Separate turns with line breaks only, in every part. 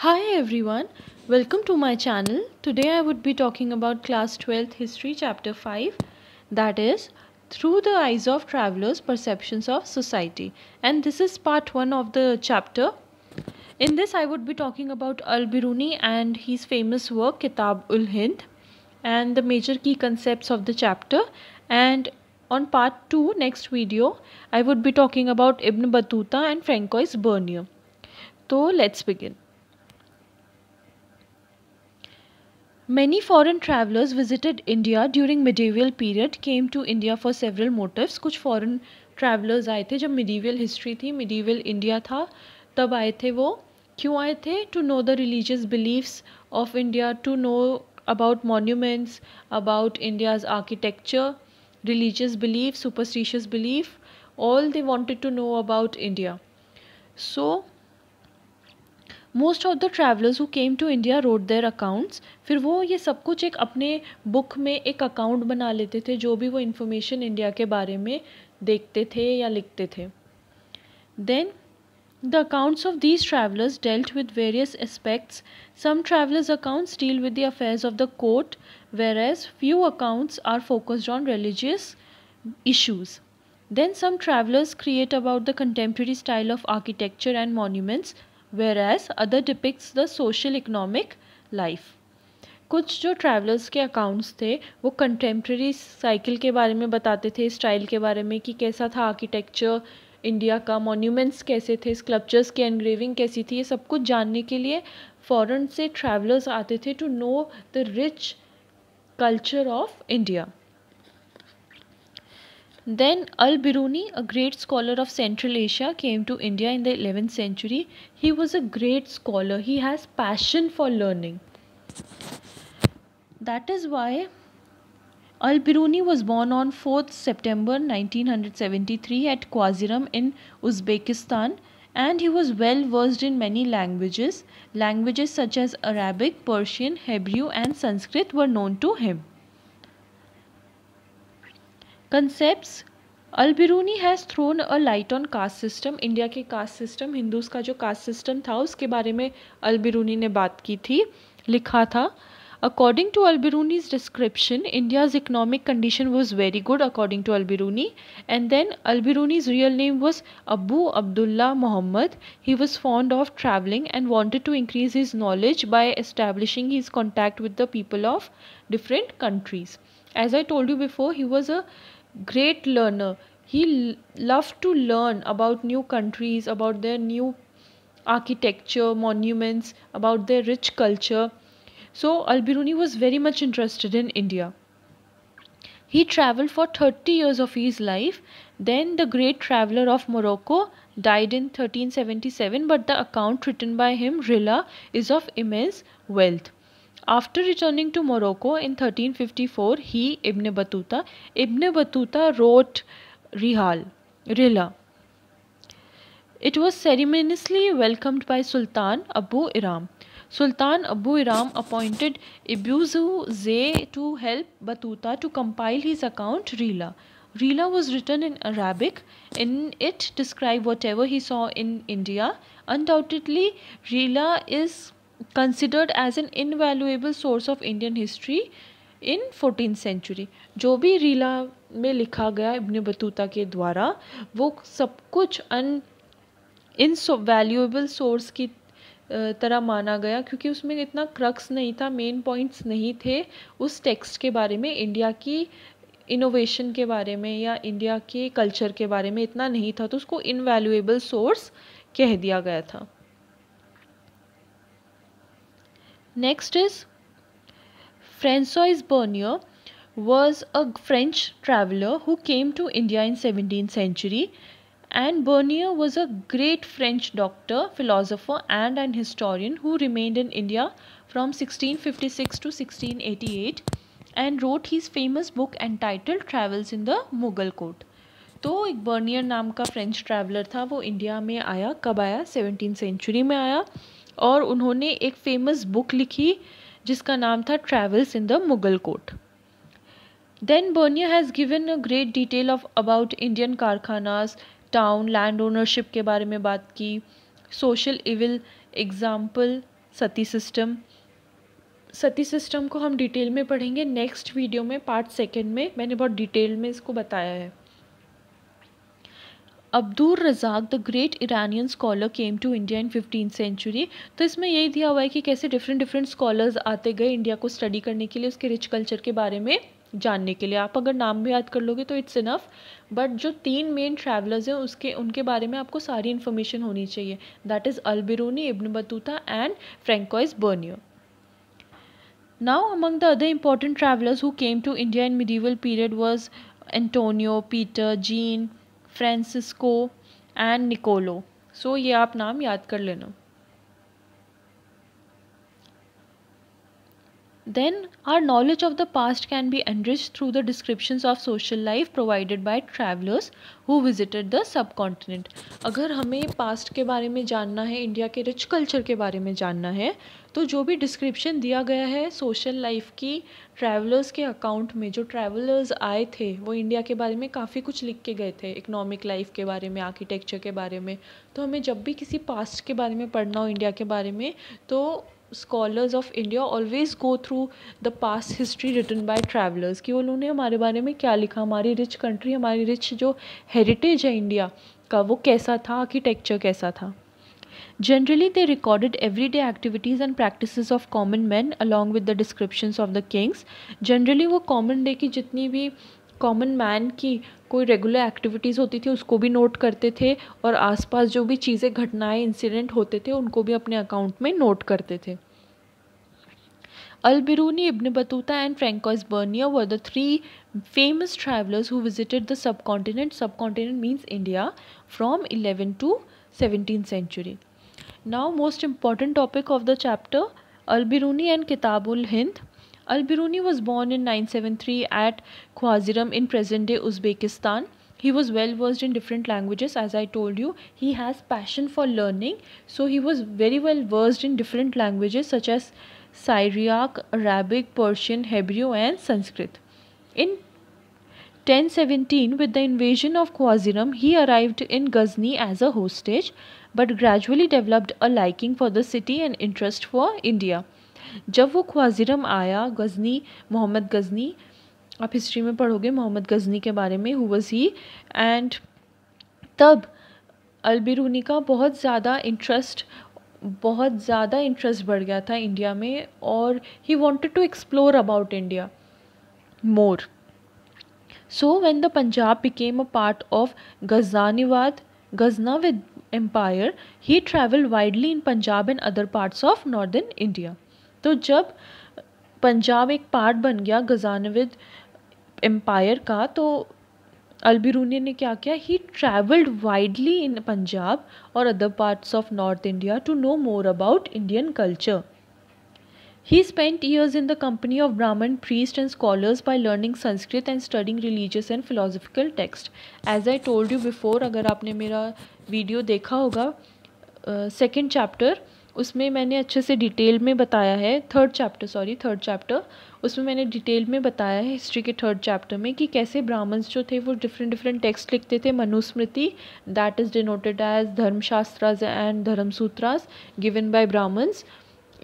Hi everyone, welcome to my channel. Today I would be talking about class 12th history chapter 5 that is through the eyes of travelers perceptions of society and this is part 1 of the chapter. In this I would be talking about Al-Biruni and his famous work Kitab-ul-Hind and the major key concepts of the chapter and on part 2 next video I would be talking about Ibn Battuta and Francois Bernier. So let's begin. Many foreign travelers visited India during medieval period came to India for several motives. कुछ foreign travelers आए थे जब medieval history थी medieval India था तब आए थे वो क्यों आए थे to know the religious beliefs of India to know about monuments about India's architecture religious belief superstitious belief all they wanted to know about india so most of the travellers who came to India wrote their accounts फिर वो ये सब कुछ एक अपने book में एक account बना लेते थे जो भी वो इंफॉर्मेशन इंडिया के बारे में देखते थे या लिखते थे then the accounts of these travellers dealt with various aspects some travellers accounts deal with the affairs of the court whereas few accounts are focused on religious issues then some travellers create about the contemporary style of architecture and monuments whereas other depicts the social economic life कुछ जो travellers के accounts थे वो contemporary cycle के बारे में बताते थे स्टाइल के बारे में कि कैसा था आर्किटेक्चर इंडिया का मॉन्यूमेंट्स कैसे थे स्कल्पचर्स की एनग्रेविंग कैसी थी ये सब कुछ जानने के लिए फ़ॉरन से ट्रैवलर्स आते थे to know the rich culture of India Then Al-Biruni, a great scholar of Central Asia, came to India in the 11th century. He was a great scholar. He has passion for learning. That is why Al-Biruni was born on 4th September 1973 at Kwaziram in Uzbekistan and he was well versed in many languages. Languages such as Arabic, Persian, Hebrew and Sanskrit were known to him. Concept Albiruni has thrown a light on caste system India के caste system Hindus का जो caste system था उसके बारे में अलबिरूनी ने बात की थी लिखा था according to Albiruni's description India's economic condition was very good according to Albiruni and then Albiruni's real name was Abu Abdullah Mohammad he was fond of travelling and wanted to increase his knowledge by establishing his contact with the people of different countries as I told you before he was a great learner. He loved to learn about new countries, about their new architecture, monuments, about their rich culture. So Al-Biruni was very much interested in India. He traveled for 30 years of his life. Then the great traveler of Morocco died in 1377 but the account written by him Rilla is of immense wealth. After returning to Morocco in 1354, he, Ibn Battuta, Ibn Battuta wrote Rihal, Rila. It was ceremoniously welcomed by Sultan Abu Iram. Sultan Abu Iram appointed Ibuzu Zay to help Batuta to compile his account Rila. Rila was written in Arabic. In it, describe whatever he saw in India. Undoubtedly, Rila is considered as an invaluable source of Indian history in fourteen century जो भी रीला में लिखा गया Ibn Battuta के द्वारा वो सब कुछ अन इन वैल्यूएबल सोर्स की तरह माना गया क्योंकि उसमें इतना क्रक्स नहीं था मेन पॉइंट्स नहीं थे उस टेक्स्ट के बारे में इंडिया की इनोवेशन के बारे में या इंडिया के कल्चर के बारे में इतना नहीं था तो उसको इनवैल्यूएबल सोर्स कह दिया गया था Next is Francois Bernier was a French traveler who came to India in 17th century and Bernier was a great French doctor, philosopher and an historian who remained in India from 1656 to 1688 and wrote his famous book entitled Travels in the Mughal Court. तो एक Bernier नाम का French traveller था वो India में आया कब आया सेवनटीन सेंचुरी में आया और उन्होंने एक फेमस बुक लिखी जिसका नाम था travels in the Mughal court then Bernier has given a great detail of about Indian कारखानाज टाउन लैंड ओनरशिप के बारे में बात की social evil example sati system sati system को हम डिटेल में पढ़ेंगे नेक्स्ट वीडियो में पार्ट सेकेंड में मैंने बहुत डिटेल में इसको बताया है Abdul Razzaq the great Iranian scholar came to India in fifteen century तो इसमें यही दिया हुआ है कि कैसे डिफरेंट डिफरेंट स्कॉलर्स आते गए इंडिया को स्टडी करने के लिए उसके रिच कल्चर के बारे में जानने के लिए आप अगर नाम भी याद कर लोगे तो इट्स इनफ बट जो तीन मेन ट्रैवलर्स हैं उसके उनके बारे में आपको सारी इन्फॉर्मेशन होनी चाहिए that is Albiruni Ibn Battuta and Francois Bernier now among the other important travellers who came to India in medieval period was Antonio Peter Jean Francisco and Niccolo so ये आप नाम याद कर लेना then our knowledge of the past can be enriched through the descriptions of social life provided by travelers who visited the subcontinent अगर हमें past के बारे में जानना है इंडिया के रिच कल्चर के बारे में जानना है तो जो भी डिस्क्रिप्शन दिया गया है सोशल लाइफ की ट्रैवलर्स के अकाउंट में जो ट्रैवलर्स आए थे वो इंडिया के बारे में काफ़ी कुछ लिख के गए थे इकोनॉमिक लाइफ के बारे में आर्किटेक्चर के बारे में तो हमें जब भी किसी पास्ट के बारे में पढ़ना हो इंडिया के बारे में तो scholars of India always go through the past history written by travellers कि उन्होंने हमारे बारे में क्या लिखा हमारी रिच कंट्री हमारी रिच जो हेरिटेज है इंडिया का वो कैसा था आर्किटेक्चर कैसा था generally they recorded every day activities and practice of common man along with the description of the kings generally वो कॉमन डे की जितनी भी कॉमन मैन की कोई रेगुलर एक्टिविटीज़ होती थी उसको भी नोट करते थे और आसपास जो भी चीज़ें घटनाएं इंसिडेंट होते थे उनको भी अपने अकाउंट में नोट करते थे Albiruni Ibn Battuta and Francois Bernier were the three famous travellers who visited the subcontinent subcontinent means India from eleven to seventeen century now most important topic of the chapter Albiruni and Kitabul Hind Al-Biruni was born in 973 at Khwaziram in present-day Uzbekistan. He was well versed in different languages as I told you. He has passion for learning. So he was very well versed in different languages such as Syriac, Arabic, Persian, Hebrew and Sanskrit. In 1017 with the invasion of Khwaziram he arrived in Ghazni as a hostage but gradually developed a liking for the city and interest for India. जब वो ख्वाजिरम आया गज़नी मोहम्मद गज़नी आप history में पढ़ोगे मोहम्मद गज़नी के बारे में who he and तब अलबिरूनी का बहुत ज़्यादा इंटरेस्ट बहुत ज़्यादा इंटरेस्ट बढ़ गया था इंडिया में और he wanted to explore about India more so when the Punjab became a part of Ghaznavid Ghazna with empire he travel widely in Punjab and other parts of northern India तो जब पंजाब एक पार्ट बन गया गजानविद एम्पायर का तो अलबिरूनी ने क्या किया he travelled widely in Punjab और other parts of north India to know more about Indian culture he spend years in the company of Brahmin priest and scholars by learning Sanskrit and studying religious and philosophical text as I told you before अगर आपने मेरा video देखा होगा second chapter उसमें मैंने अच्छे से detail में बताया है third chapter sorry third chapter उसमें मैंने डिटेल में बताया है हिस्ट्री के थर्ड चैप्टर में कि कैसे ब्राह्मण्स जो थे वो डिफरेंट डिफरेंट टेक्स्ट लिखते थे Manusmriti that is denoted as Dharmashastras and Dharmasutras given by Brahmins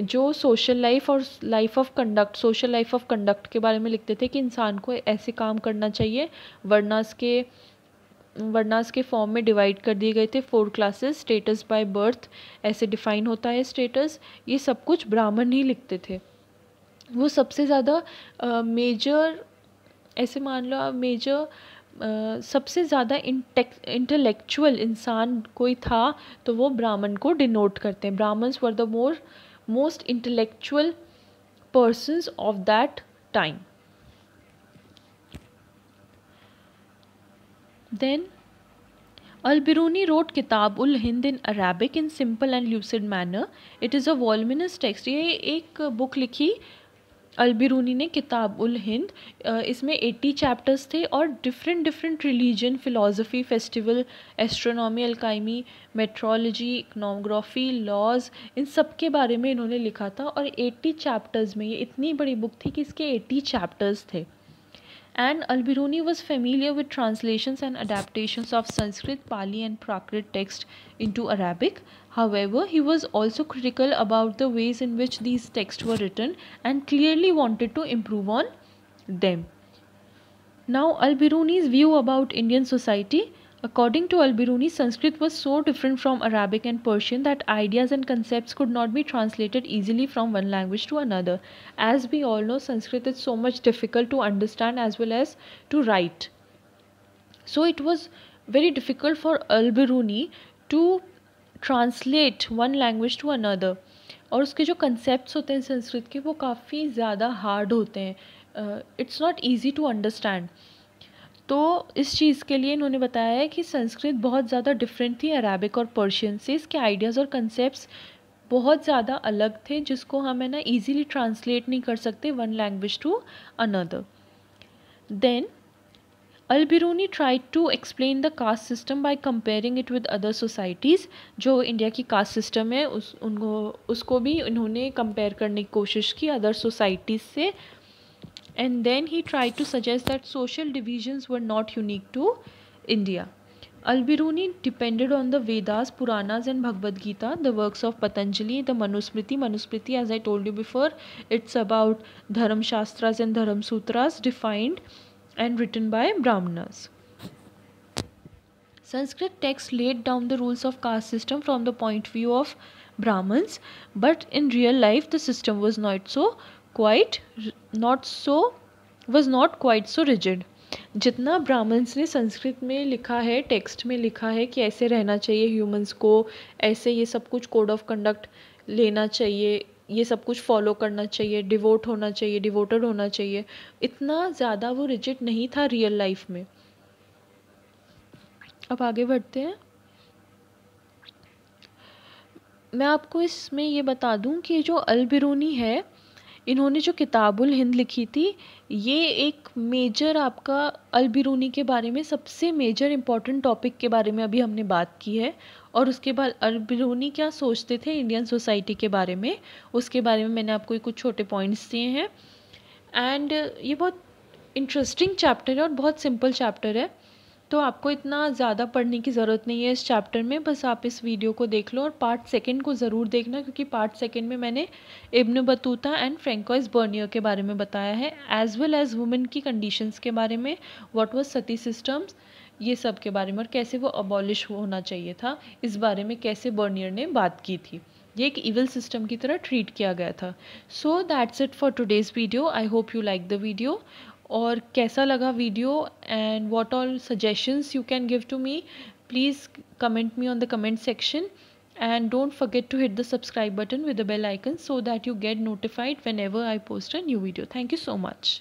जो सोशल लाइफ और life of conduct social life of conduct के बारे में लिखते थे कि इंसान को ऐसे काम करना चाहिए वर्नास के वर्नास के फॉर्म में डिवाइड कर दिए गए थे four classes status by birth ऐसे डिफाइन होता है स्टेटस ये सब कुछ ब्राह्मण ही लिखते थे वो सबसे ज़्यादा मेजर ऐसे मान लो आप मेजर Uh, सबसे ज़्यादा इंटेलेक्चुअल इंसान कोई था तो वो ब्राह्मण को डिनोट करते हैं Brahmins were the more most intellectual persons of that time then Albiruni Biruni Kitab ul Hind in Arabic in simple and and manner it is a voluminous text ये एक बुक लिखी अलबिरूनी ने किताब उल हिंद इसमें एट्टी चैप्टर्स थे और different different religion philosophy festival astronomy alchemy metrology iconography laws इन सब के बारे में इन्होंने लिखा था और एट्टी चैप्टर्स में ये इतनी बड़ी बुक थी कि इसके एट्टी चैप्टर्स थे and Al-Biruni was familiar with translations and adaptations of Sanskrit, Pali and Prakrit texts into Arabic. However, he was also critical about the ways in which these texts were written and clearly wanted to improve on them. Now, Al-Biruni's view about Indian society According to Al-Biruni, Sanskrit was so different from Arabic and Persian that ideas and concepts could not be translated easily from one language to another. As we all know, Sanskrit is so much difficult to understand as well as to write. So it was very difficult for Al-Biruni to translate one language to another. और उसके जो concept होते हैं संस्कृत के वो काफ़ी ज़्यादा hard होते हैं it's not easy to understand तो इस चीज़ के लिए इन्होंने बताया है कि संस्कृत बहुत ज़्यादा डिफरेंट थी अरबिक और पर्शियन से इसके आइडियाज़ और कंसेप्ट बहुत ज़्यादा अलग थे जिसको हम है ना ईजीली ट्रांसलेट नहीं कर सकते one language to another then Al Biruni to explain the caste system by comparing it with other societies जो इंडिया की कास्ट सिस्टम है उस उनको उसको भी इन्होंने कंपेयर करने की कोशिश की अदर सोसाइटीज़ से and then he tried to suggest that social divisions were not unique to India. Al-Biruni depended on the Vedas, Puranas and Bhagavad Gita, the works of Patanjali, the Manusmriti. Manusmriti, as I told you before, it's about Dharam Shastras and Dharam Sutras defined and written by Brahmanas. Sanskrit texts laid down the rules of caste system from the point view of Brahmins, but in real life the system was not so quite not so was not quite so rigid जितना ब्राह्मण्स ने संस्कृत में लिखा है text में लिखा है कि ऐसे रहना चाहिए ह्यूमंस को ऐसे ये सब कुछ कोड ऑफ कंडक्ट लेना चाहिए ये सब कुछ फॉलो करना चाहिए डिवोट होना चाहिए डिवोटेड होना चाहिए इतना ज़्यादा वो रिजिड नहीं था रियल लाइफ में अब आगे बढ़ते हैं मैं आपको इसमें ये बता दूं कि जो अलबिरूनी है इन्होंने जो किताबुल हिंद लिखी थी ये एक मेजर आपका अलबिरूनी के बारे में सबसे मेजर इम्पॉर्टेंट टॉपिक के बारे में अभी हमने बात की है और उसके बाद अलबिरूनी क्या सोचते थे इंडियन सोसाइटी के बारे में उसके बारे में मैंने आपको कुछ छोटे पॉइंट्स दिए हैं एंड ये बहुत इंटरेस्टिंग चैप्टर है और बहुत सिंपल चैप्टर है तो आपको इतना ज़्यादा पढ़ने की ज़रूरत नहीं है इस चैप्टर में बस आप इस वीडियो को देख लो और पार्ट सेकंड को ज़रूर देखना क्योंकि पार्ट सेकंड में मैंने Ibn Battuta and Francois Bernier के बारे में बताया है एज वेल एज़ वुमेन की कंडीशंस के बारे में व्हाट वाज सती सिस्टम्स ये सब के बारे में और कैसे वो अबॉलिश होना चाहिए था इस बारे में कैसे बर्नियर ने बात की थी ये एक इवल सिस्टम की तरह ट्रीट किया गया था so that's it for today's video I hope you like the video और कैसा लगा video and what all suggestions you can give to me please comment me on the comment section and don't forget to hit the subscribe button with the bell icon so that you get notified whenever I post a new video. Thank you so much.